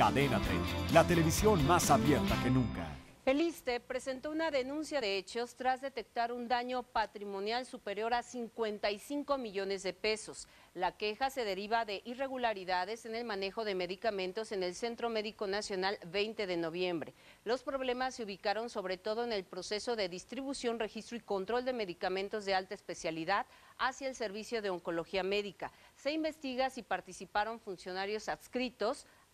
Cadena 30, la televisión más abierta que nunca. El ISTE presentó una denuncia de hechos tras detectar un daño patrimonial superior a 55 millones de pesos. La queja se deriva de irregularidades en el manejo de medicamentos en el Centro Médico Nacional 20 de noviembre. Los problemas se ubicaron sobre todo en el proceso de distribución, registro y control de medicamentos de alta especialidad hacia el Servicio de Oncología Médica. Se investiga si participaron funcionarios adscritos